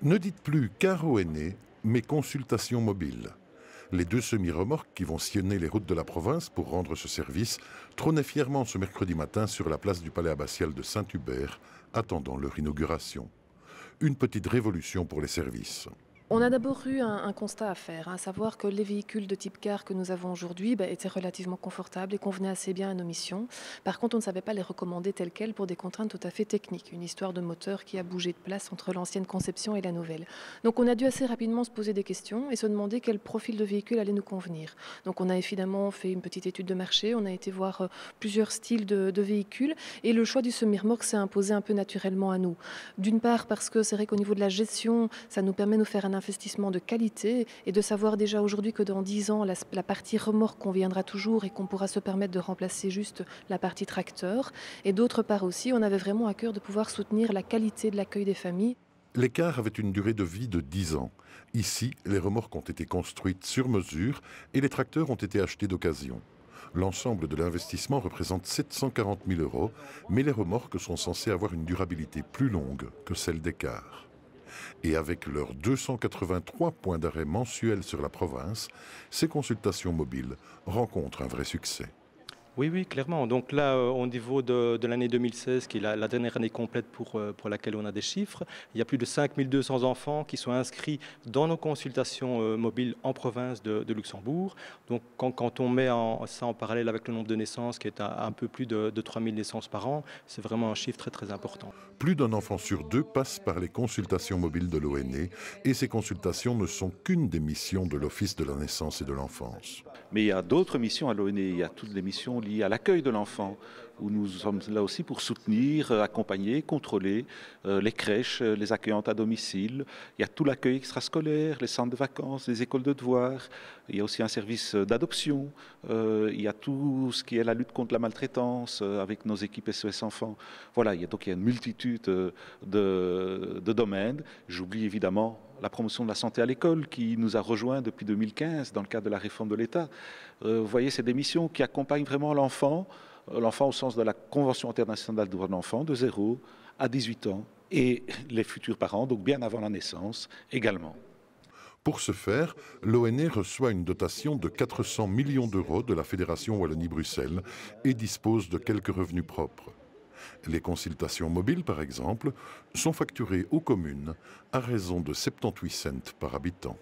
Ne dites plus carreau aîné, mais consultation mobile. Les deux semi-remorques qui vont sillonner les routes de la province pour rendre ce service trônaient fièrement ce mercredi matin sur la place du palais abbatial de Saint-Hubert, attendant leur inauguration. Une petite révolution pour les services. On a d'abord eu un, constat à faire, à savoir que les véhicules de type car que nous avons aujourd'hui bah, étaient relativement confortables et convenaient assez bien à nos missions. Par contre, on ne savait pas les recommander telles quels pour des contraintes tout à fait techniques, une histoire de moteur qui a bougé de place entre l'ancienne conception et la nouvelle. Donc on a dû assez rapidement se poser des questions et se demander quel profil de véhicule allait nous convenir. Donc on a évidemment fait une petite étude de marché, on a été voir euh, plusieurs styles de, véhicules et le choix du semi-remorque s'est imposé un peu naturellement à nous. D'une part parce que c'est vrai qu'au niveau de la gestion, ça nous permet de faire un investissement de qualité et de savoir déjà aujourd'hui que dans 10 ans, la, partie remorque conviendra toujours et qu'on pourra se permettre de remplacer juste la partie tracteur. Et d'autre part aussi, on avait vraiment à cœur de pouvoir soutenir la qualité de l'accueil des familles. L'écart avait une durée de vie de 10 ans. Ici, les remorques ont été construites sur mesure et les tracteurs ont été achetés d'occasion. L'ensemble de l'investissement représente 740 000 euros, mais les remorques sont censées avoir une durabilité plus longue que celle des cars et avec leurs 283 points d'arrêt mensuels sur la province, ces consultations mobiles rencontrent un vrai succès. Oui, oui, clairement. Donc là, euh, au niveau de, l'année 2016, qui est la, dernière année complète pour, euh, pour, laquelle on a des chiffres, il y a plus de 5200 enfants qui sont inscrits dans nos consultations euh, mobiles en province de, Luxembourg. Donc quand, on met ça en parallèle avec le nombre de naissances, qui est à, un peu plus de, de 3000 naissances par an, c'est vraiment un chiffre très très important. Plus d'un enfant sur deux passe par les consultations mobiles de l'ONE et ces consultations ne sont qu'une des missions de l'Office de la naissance et de l'enfance. Mais il y a d'autres missions à l'ONE, il y a toutes les missions à l'accueil de l'enfant, où nous sommes là aussi pour soutenir, euh, accompagner, contrôler euh, les crèches, euh, les accueillantes à domicile. Il y a tout l'accueil extrascolaire, les centres de vacances, les écoles de devoirs. Il y a aussi un service d'adoption. il y a tout ce qui est la lutte contre la maltraitance avec nos équipes SOS e Enfants. Voilà, il y a, donc il une multitude de domaines. J'oublie évidemment la promotion de la santé à l'école qui nous a rejoints depuis 2015 dans le cadre de la réforme de l'État. Euh, vous voyez, c'est des missions qui accompagnent vraiment l'enfant, euh, l'enfant au sens de la Convention internationale des droits de l'enfant, de 0 à 18 ans, et les futurs parents, donc bien avant la naissance également. Pour ce faire, l'ONE reçoit une dotation de 400 millions d'euros de la Fédération Wallonie-Bruxelles et dispose de quelques revenus propres. Les consultations mobiles, par exemple, sont facturées aux communes à raison de 78 cents par habitant.